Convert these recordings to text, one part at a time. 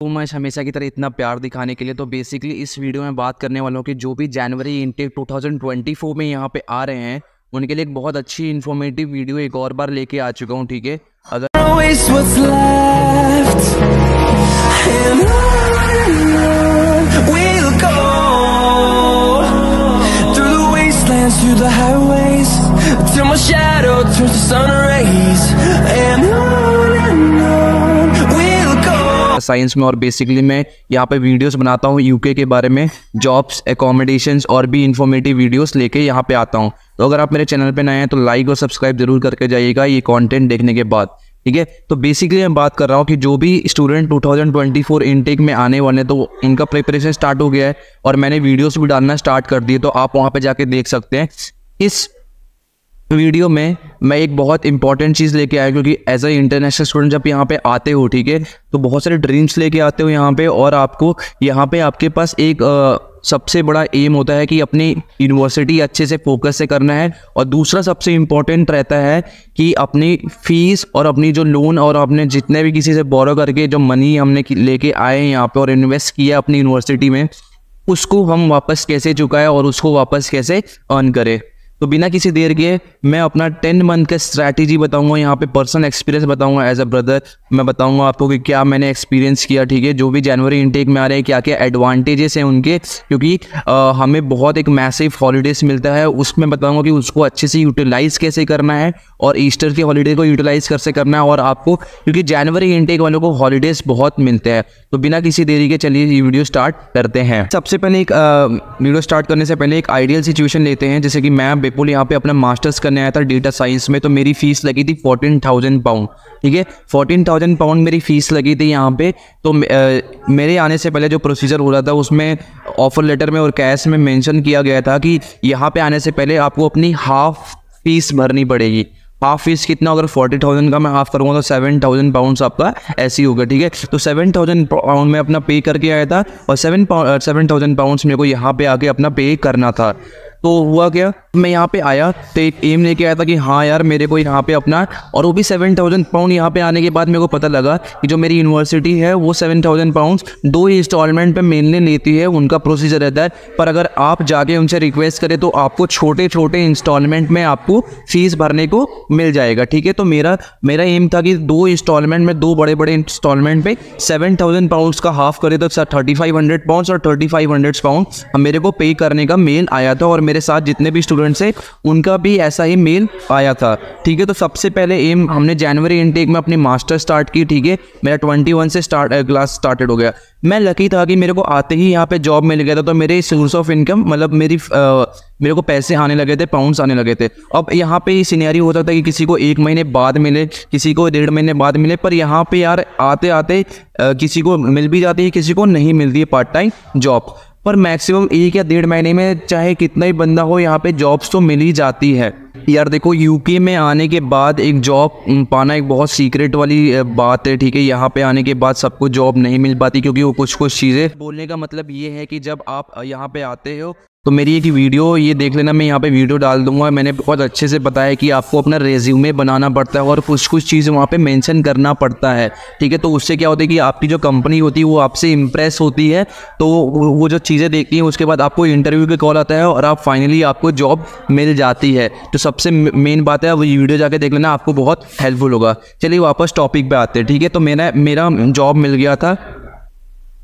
तो मच हमेशा की तरह इतना प्यार दिखाने के लिए तो बेसिकली इस वीडियो में बात करने वालों की जो भी जनवरी इनटेक 2024 में यहाँ पे आ रहे हैं उनके लिए एक बहुत अच्छी इन्फॉर्मेटिव वीडियो एक और बार लेके आ चुका हूँ ठीक है अगर till my shadow turns to sun rays, and I... science में और बेसिकली मैं यहाँ पे वीडियोस बनाता हूँ यूके के बारे में जॉब्स एकोमोडेशंस और भी इन्फॉर्मेटिव वीडियोस लेके यहाँ पे आता हूँ तो अगर आप मेरे चैनल पे नए हैं तो लाइक और सब्सक्राइब जरूर करके जाइएगा ये कॉन्टेंट देखने के बाद ठीक है तो बेसिकली मैं बात कर रहा हूँ कि जो भी स्टूडेंट टू इनटेक में आने वाले तो उनका प्रिपरेशन स्टार्ट हो गया है और मैंने वीडियोज़ भी डालना स्टार्ट कर दिए तो आप वहाँ पर जाके देख सकते हैं इस वीडियो में मैं एक बहुत इंपॉर्टेंट चीज़ लेके आया क्योंकि एज अ इंटरनेशनल स्टूडेंट जब यहाँ पे आते हो ठीक है तो बहुत सारे ड्रीम्स लेके आते हो यहाँ पे और आपको यहाँ पे आपके पास एक आ, सबसे बड़ा एम होता है कि अपनी यूनिवर्सिटी अच्छे से फोकस से करना है और दूसरा सबसे इम्पॉर्टेंट रहता है कि अपनी फीस और अपनी जो लोन और अपने जितने भी किसी से बोरो करके जो मनी हमने लेके आए हैं यहाँ पर और इन्वेस्ट किया अपनी यूनिवर्सिटी में उसको हम वापस कैसे चुकाएं और उसको वापस कैसे अर्न करें तो बिना किसी देर के मैं अपना टेन मंथ का स्ट्रैटेजी बताऊंगा यहाँ पे पर्सनल एक्सपीरियंस बताऊंगा एज अ ब्रदर मैं बताऊंगा आपको कि क्या मैंने एक्सपीरियंस किया ठीक है जो भी जनवरी इनटेक में आ रहे हैं क्या क्या एडवांटेजेस हैं उनके क्योंकि आ, हमें बहुत एक मैसिव हॉलीडेज मिलता है उसमें बताऊंगा कि उसको अच्छे से यूटिलाइज़ कैसे करना है और ईस्टर के हॉलीडे को यूटिलाइज़ कैसे करना है और आपको क्योंकि जनवरी इनटेक वालों को हॉलीडेज बहुत मिलते हैं तो बिना किसी देरी के चलिए ये वीडियो स्टार्ट करते हैं सबसे पहले एक वीडियो स्टार्ट करने से पहले एक आइडियल सिचुएशन लेते हैं जैसे कि मैं बेपुल यहाँ पे अपना मास्टर्स करने आया था डेटा साइंस में तो मेरी फीस लगी थी फोर्टीन थाउजेंड पाउंड ठीक है फोर्टीन थाउजेंड पाउंड मेरी फ़ीस लगी थी यहाँ पे तो आ, मेरे आने से पहले जो प्रोसीजर हो रहा था उसमें ऑफ़र लेटर में और कैश में मेंशन किया गया था कि यहाँ पे आने से पहले आपको अपनी हाफ़ फ़ीस भरनी पड़ेगी हाफ फीस कितना अगर फोर्टी थाउजेंड का मैं हाफ करूँगा तो सेवन थाउजेंड पाउंड आपका ऐसे ही होगा ठीक है तो सेवन थाउजेंड पाउंड में अपना पे करके आया था और सेवन सेवन थाउजेंड पाउंड मेरे को यहाँ पे आके अपना पे करना था तो हुआ क्या मैं यहाँ पे आया तो एक एम लेके आया था कि हाँ यार मेरे को यहाँ पे अपना और वो भी सेवन थाउजेंड पाउंड यहाँ पे आने के बाद मेरे को पता लगा कि जो मेरी यूनिवर्सिटी है वो सेवन थाउजेंड पाउंड दो इंस्टॉलमेंट पे मेनली लेती है उनका प्रोसीजर रहता है पर अगर आप जाके उनसे रिक्वेस्ट करें तो आपको छोटे छोटे इंस्टॉलमेंट में आपको फीस भरने को मिल जाएगा ठीक है तो मेरा मेरा एम था कि दो इंस्टॉलमेंट में दो बड़े बड़े इंस्टॉलमेंट पे सेवन थाउजेंड पाउंड का हाफ करे तो sir thirty five hundred pounds और थर्टी फाइव हंड्रेड पाउंड मेरे को पे करने का मेल आया था और मेरे साथ जितने भी स्टूडेंट्स हैं उनका भी ऐसा ही मेल आया था ठीक है तो सबसे पहले एम हमने जनवरी इनटेक में अपनी मास्टर स्टार्ट की ठीक है मेरा ट्वेंटी वन से स्टार्ट क्लास स्टार्टेड हो गया मैं लकी था कि मेरे को आते ही यहाँ पे जॉब मिल गया था तो मेरे सोर्स ऑफ इनकम मतलब मेरी आ, मेरे को पैसे आने लगे थे पाउंड्स आने लगे थे अब यहाँ पे सीनियरी होता था कि किसी को एक महीने बाद मिले किसी को डेढ़ महीने बाद मिले पर यहाँ पे यार आते आते आ, किसी को मिल भी जाती है किसी को नहीं मिलती है पार्ट टाइम जॉब पर मैक्सिमम एक या डेढ़ महीने में चाहे कितना ही बंदा हो यहाँ पे जॉब्स तो मिल ही जाती है यार देखो यूके में आने के बाद एक जॉब पाना एक बहुत सीक्रेट वाली बात है ठीक है यहाँ पे आने के बाद सबको जॉब नहीं मिल पाती क्योंकि वो कुछ कुछ चीज़ें बोलने का मतलब ये है कि जब आप यहाँ पे आते हो तो मेरी एक वीडियो ये देख लेना मैं यहाँ पे वीडियो डाल दूंगा मैंने बहुत अच्छे से बताया कि आपको अपना रेज्यूमे बनाना पड़ता है और कुछ कुछ चीज़ वहाँ पे मेंशन करना पड़ता है ठीक है तो उससे क्या होता है कि आपकी जो कंपनी होती है वो आपसे इम्प्रेस होती है तो वो जो चीज़ें देखती हैं उसके बाद आपको इंटरव्यू के कॉल आता है और आप फाइनली आपको जॉब मिल जाती है तो सबसे मेन बात है वो वीडियो जाके देख लेना आपको बहुत हेल्पफुल होगा चलिए वापस टॉपिक पर आते हैं ठीक है तो मेरा मेरा जॉब मिल गया था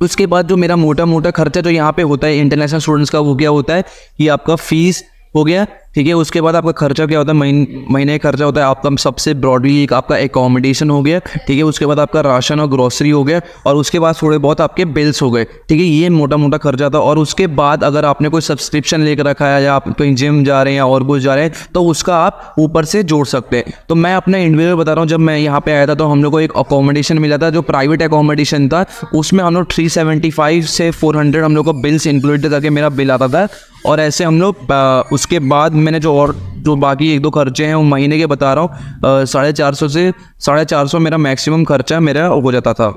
उसके बाद जो मेरा मोटा मोटा खर्चा जो यहाँ पे होता है इंटरनेशनल स्टूडेंट्स का वो क्या होता है कि आपका फीस हो गया ठीक है उसके बाद आपका खर्चा क्या होता है महीन महीने का खर्चा होता है आपका सबसे ब्रॉडली एक आपका एकोमोडेशन हो गया ठीक है उसके बाद आपका राशन और ग्रोसरी हो गया और उसके बाद थोड़े बहुत आपके बिल्स हो गए ठीक है ये मोटा मोटा खर्चा था और उसके बाद अगर आपने कोई सब्सक्रिप्शन लेकर रखा है या आप कहीं जिम जा रहे हैं या और कुछ जा रहे हैं तो उसका आप ऊपर से जोड़ सकते हैं तो मैं अपना इंडिविजुअल बता रहा हूँ जब मैं यहाँ पे आया था तो हम लोग को एक अकोमोडेशन मिला था जो प्राइवेट अकोमोडेशन था उसमें हम लोग थ्री से फोर हम लोग को बिल्स इंक्लूड करके मेरा बिल आता था और ऐसे हम लोग उसके बाद मैंने जो और जो बाकी एक दो खर्चे हैं वो महीने के बता रहा हूँ साढ़े चार सौ से साढ़े चार सौ मेरा मैक्सिमम खर्चा मेरा हो जाता था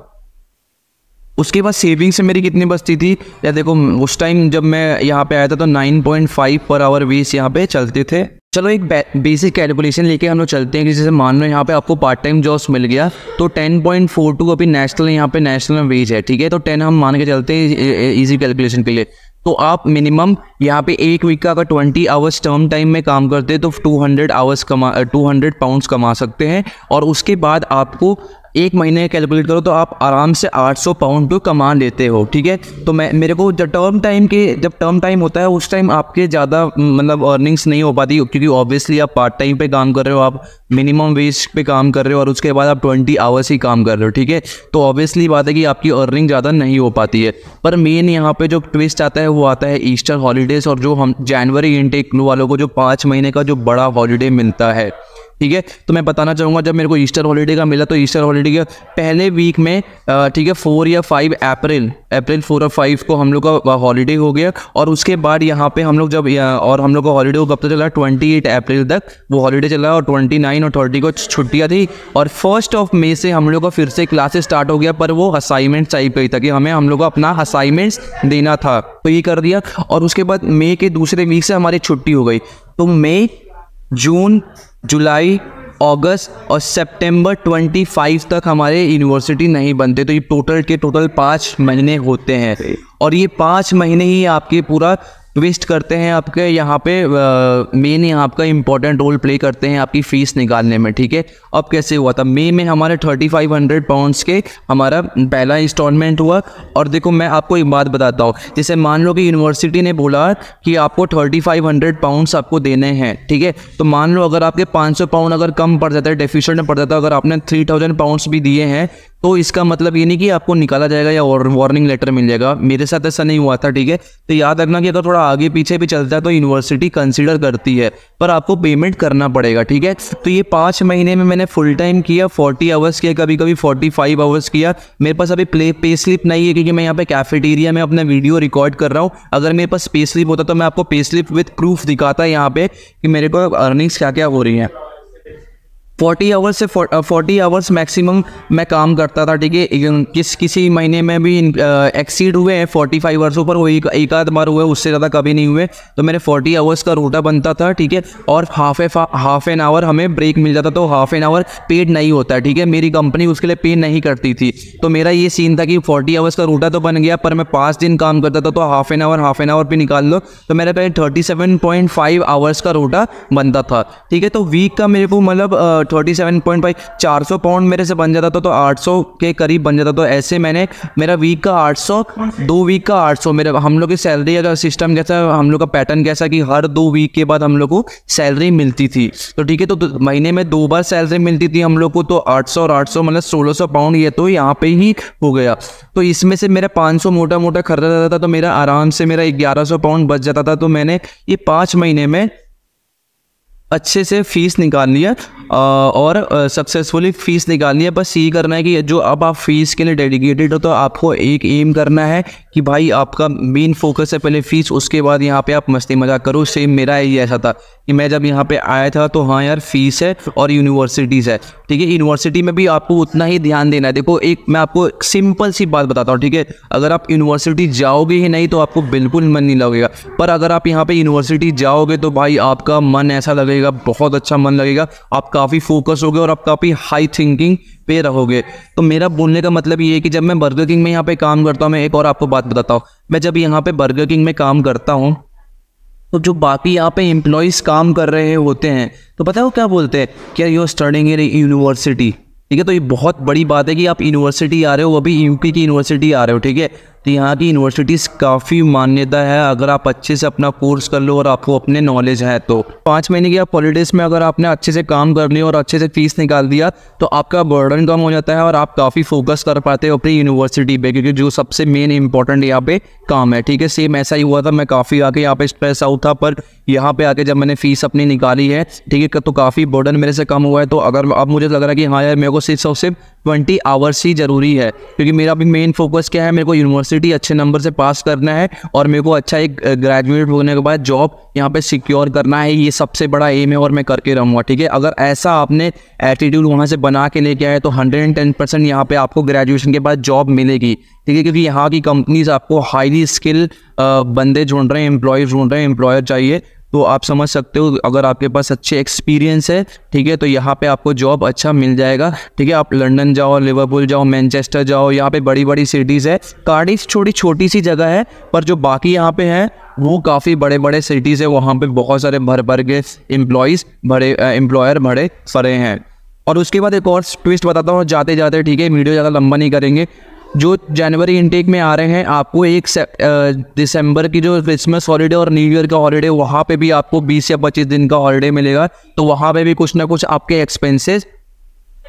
उसके बाद सेविंग से मेरी कितनी बचती थी या देखो उस टाइम जब मैं यहाँ पे आया था तो nine point five per hour वीस यहाँ पे चलते थे चलो एक बेसिक कैलकुलेशन लेके हम लोग चलते हैं जैसे मान लो यहाँ पे आपको पार्ट टाइम जॉब्स मिल गया तो टेन पॉइंट फोर टू अभी नेशनल यहाँ पे नेशनल वेज है ठीक है तो टेन हम मान के चलते हैं इजी कैलकुलेशन के लिए तो आप मिनिमम यहाँ पे एक वीक का अगर ट्वेंटी आवर्स टर्म टाइम में काम करते हैं तो टू हंड्रेड आवर्स कमा टू हंड्रेड पाउंड कमा सकते हैं और उसके बाद आपको एक महीने कैलकुलेट करो तो आप आराम से 800 पाउंड तो कमा लेते हो ठीक है तो मैं मेरे को जब टर्म टाइम के जब टर्म टाइम होता है उस टाइम आपके ज़्यादा मतलब अर्निंग्स नहीं हो पाती क्योंकि ऑब्वियसली आप पार्ट टाइम पे काम कर रहे हो आप मिनिमम वेज पे काम कर रहे हो और उसके बाद आप ट्वेंटी आवर्स ही काम कर रहे हो ठीक है तो ऑब्वियसली बात है कि आपकी अर्निंग ज़्यादा नहीं हो पाती है पर मेन यहाँ पर जो ट्विस्ट आता है वो आता है ईस्टर हॉलीडेज़ और जो हम जनवरी इनटेक वालों को जो पाँच महीने का जो बड़ा हॉलीडे मिलता है ठीक है तो मैं बताना चाहूँगा जब मेरे को ईस्टर हॉलीडे का मिला तो ईस्टर हॉलीडे के पहले वीक में ठीक है फोर या फाइव अप्रैल अप्रैल फोर और फाइव को हम लोग का हॉलीडे हो गया और उसके बाद यहाँ पे हम लोग जब और हम लोग का हॉलीडे कब तक चला ट्वेंटी एट अप्रैल तक वो हॉलीडे चला और ट्वेंटी नाइन और थर्टी को छुट्टियाँ थी और फर्स्ट ऑफ मे से हम लोग का फिर से क्लासेस स्टार्ट हो गया पर वो असाइनमेंट चाहिए गई था कि हमें हम लोग को अपना असाइनमेंट्स देना था तो ये कर दिया और उसके बाद मई के दूसरे वीक से हमारी छुट्टी हो गई तो मई जून जुलाई अगस्त और सितंबर 25 तक हमारे यूनिवर्सिटी नहीं बनते तो ये टोटल के टोटल पाँच महीने होते हैं और ये पाँच महीने ही आपके पूरा वेस्ट करते हैं आपके यहाँ पे मेन ही आपका इंपॉर्टेंट रोल प्ले करते हैं आपकी फीस निकालने में ठीक है अब कैसे हुआ था मे में हमारे थर्टी फाइव हंड्रेड पाउंड्स के हमारा पहला इंस्टॉलमेंट हुआ और देखो मैं आपको एक बात बताता हूँ जैसे मान लो कि यूनिवर्सिटी ने बोला कि आपको थर्टी फाइव हंड्रेड पाउंड्स आपको देने हैं ठीक है तो मान लो अगर आपके पाँच सौ पाउंड अगर कम पड़ जाता है डेफिशेंट पड़ जाता है अगर आपने थ्री थाउजेंड पाउंड्स भी दिए हैं तो इसका मतलब ये नहीं कि आपको निकाला जाएगा या वार्निंग लेटर मिल जाएगा मेरे साथ ऐसा नहीं हुआ था ठीक है तो याद रखना कि अगर थोड़ा आगे पीछे भी चलता है तो यूनिवर्सिटी कंसिडर करती है पर आपको पेमेंट करना पड़ेगा ठीक है तो ये पाँच महीने में मैंने फुल टाइम किया फोर्टी आवर्स किया कभी कभी फोर्टी फाइव आवर्स किया मेरे पास अभी प्ले पे स्लिप नहीं है क्योंकि मैं यहाँ पे कैफेटेरिया में अपना वीडियो रिकॉर्ड कर रहा हूँ अगर मेरे पास पे स्लिप होता तो मैं आपको पे स्लिप विथ प्रूफ दिखाता यहाँ पे कि मेरे को अर्निंग्स क्या क्या हो रही हैं फोर्टी आवर्स से फोर्टी आवर्स मैक्सिमम मैं काम करता था ठीक है किस किसी महीने में भी एक्सीड हुए हैं फोर्टी फाइव आवर्स ऊपर हुई एक, आध बार हुए उससे ज़्यादा कभी नहीं हुए तो मेरे फोर्टी आवर्स का रूटा बनता था ठीक है और हाफ एफ हाफ एन आवर हमें ब्रेक मिल जाता तो हाफ एन आवर पेड नहीं होता है ठीक है मेरी कंपनी उसके लिए पे नहीं करती थी तो मेरा ये सीन था कि फोर्टी आवर्स का रूटा तो बन गया पर मैं पाँच दिन काम करता था तो half an hour half an hour भी निकाल लो तो मेरे पहले thirty seven point five hours का रूटा बनता था ठीक है तो वीक का मेरे को मतलब थर्टी सेवन पॉइंट फाइव चार सौ पाउंड मेरे से बन जाता था तो आठ सौ के करीब बन जाता तो ऐसे मैंने मेरा वीक का आठ सौ दो वीक का आठ सौ मेरे हम लोग की सैलरी का सिस्टम कैसा हम लोग का पैटर्न कैसा कि हर दो वीक के बाद हम लोग को सैलरी मिलती थी तो ठीक है तो महीने में दो बार सैलरी मिलती थी हम लोग को तो आठ सौ और आठ सौ मतलब सोलह सौ पाउंड ये तो यहाँ पे ही हो गया तो इसमें से मेरा पाँच सौ मोटा मोटा खर्चा जाता था तो मेरा आराम से मेरा ग्यारह सौ पाउंड बच जाता था तो मैंने ये पाँच महीने में अच्छे से फीस निकाल लिया और सक्सेसफुली फ़ीस निकालनी है बस ये करना है कि जो अब आप फ़ीस के लिए डेडिकेटेड हो तो आपको एक एम करना है कि भाई आपका मेन फोकस है पहले फ़ीस उसके बाद यहाँ पे आप मस्ती मजाक करो सेम मेरा ही ऐसा था कि मैं जब यहाँ पे आया था तो हाँ यार फ़ीस है और यूनिवर्सिटीज़ है ठीक है यूनिवर्सिटी में भी आपको उतना ही ध्यान देना है देखो एक मैं आपको सिंपल सी बात बताता हूँ ठीक है अगर आप यूनिवर्सिटी जाओगे ही नहीं तो आपको बिल्कुल मन नहीं लगेगा पर अगर आप यहाँ पर यूनिवर्सिटी जाओगे तो भाई आपका मन ऐसा लगेगा बहुत अच्छा मन लगेगा आपका काफ़ी फोकस होगे और आप काफ़ी हाई थिंकिंग पे रहोगे तो मेरा बोलने का मतलब ये है कि जब मैं बर्गर किंग में यहाँ पे काम करता हूँ मैं एक और आपको बात बताता हूँ मैं जब यहाँ पे बर्गर किंग में काम करता हूँ तो जो बाकी यहाँ पे एम्प्लॉयज़ काम कर रहे होते हैं तो पता है वो क्या बोलते हैं क्या you are studying in university ठीक है तो ये बहुत बड़ी बात है कि आप यूनिवर्सिटी आ रहे हो वो भी यूपी की यूनिवर्सिटी आ रहे हो ठीक है तो यहाँ की यूनिवर्सिटीज़ काफ़ी मान्यता है अगर आप अच्छे से अपना कोर्स कर लो और आपको अपने नॉलेज है तो पाँच महीने की आप पॉलिटिक्स में अगर आपने अच्छे से काम कर लिया और अच्छे से फीस निकाल दिया तो आपका बर्डन कम हो जाता है और आप काफ़ी फोकस कर पाते हो अपनी यूनिवर्सिटी पे क्योंकि जो सबसे मेन इंपॉर्टेंट यहाँ पे काम है ठीक है सेम ऐसा ही हुआ था मैं काफ़ी आके यहाँ पे स्ट्रेस आउट था पर यहाँ पे आके जब मैंने फीस अपनी निकाली है ठीक है तो काफ़ी बर्डन मेरे से कम हुआ है तो अगर अब मुझे लग रहा है कि हाँ यार मेरे को सिर्फ और सिर्फ ट्वेंटी आवर्स ही ज़रूरी है क्योंकि मेरा भी मेन फोकस क्या है मेरे को यूनिवर्सिटी यूनिवर्सिटी अच्छे नंबर से पास करना है और मेरे को अच्छा एक ग्रेजुएट होने के बाद जॉब यहाँ पे सिक्योर करना है ये सबसे बड़ा एम है और मैं करके रहूँगा ठीक है अगर ऐसा आपने एटीट्यूड वहाँ से बना के लेके आए तो हंड्रेड एंड टेन परसेंट यहाँ पे आपको ग्रेजुएशन के बाद जॉब मिलेगी ठीक है क्योंकि यहाँ की कंपनीज आपको हाईली स्किल बंदे ढूंढ रहे हैं एम्प्लॉयज ढूंढ रहे हैं एम्प्लॉयर चाहिए तो आप समझ सकते हो अगर आपके पास अच्छे एक्सपीरियंस है ठीक है तो यहाँ पे आपको जॉब अच्छा मिल जाएगा ठीक है आप लंदन जाओ लिवरपूल जाओ मैनचेस्टर जाओ यहाँ पे बड़ी बड़ी सिटीज़ है कार्डिस छोटी छोटी सी जगह है पर जो बाकी यहाँ पे हैं वो काफ़ी बड़े बड़े सिटीज़ है वहाँ पे बहुत सारे भर भर के एम्प्लॉयज़ भरे एम्प्लॉयर भरे फरे हैं और उसके बाद एक और ट्विस्ट बताता हूँ जाते जाते ठीक है वीडियो ज़्यादा लंबा नहीं करेंगे जो जनवरी इनटेक में आ रहे हैं आपको एक दिसंबर की जो क्रिसमस हॉलीडे और न्यू ईयर का हॉलीडे वहाँ पे भी आपको 20 या 25 दिन का हॉलीडे मिलेगा तो वहाँ पे भी कुछ ना कुछ आपके एक्सपेंसेस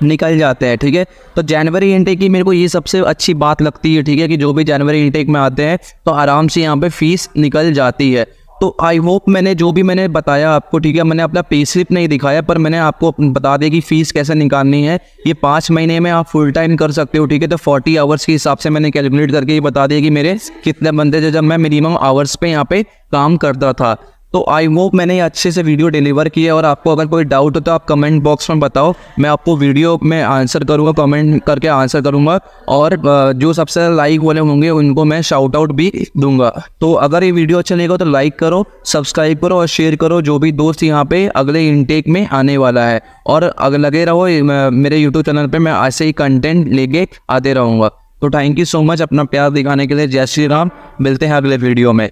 निकल जाते हैं ठीक है तो जनवरी इनटेक की मेरे को ये सबसे अच्छी बात लगती है ठीक है कि जो भी जनवरी इनटेक में आते हैं तो आराम से यहाँ पर फीस निकल जाती है तो आई होप मैंने जो भी मैंने बताया आपको ठीक है मैंने अपना पे स्लिप नहीं दिखाया पर मैंने आपको बता दिया कि फ़ीस कैसे निकालनी है ये पाँच महीने में आप फुल टाइम कर सकते हो ठीक है तो फोर्टी आवर्स के हिसाब से मैंने कैलकुलेट करके ये बता दिया कि मेरे कितने बंदे थे जब मैं मिनिमम आवर्स पे यहाँ पे काम करता था तो आई होप मैंने अच्छे से वीडियो डिलीवर किया और आपको अगर कोई डाउट हो तो आप कमेंट बॉक्स में बताओ मैं आपको वीडियो में आंसर करूँगा कमेंट करके आंसर करूँगा और जो सबसे लाइक वाले होंगे उनको मैं शाउट आउट भी दूंगा तो अगर ये वीडियो अच्छा लगेगा तो लाइक करो सब्सक्राइब करो और शेयर करो जो भी दोस्त यहाँ पे अगले इनटेक में आने वाला है और अगर लगे रहो मेरे यूट्यूब चैनल पर मैं ऐसे ही कंटेंट लेके आते रहूँगा तो थैंक यू सो मच अपना प्यार दिखाने के लिए जय श्री राम मिलते हैं अगले वीडियो में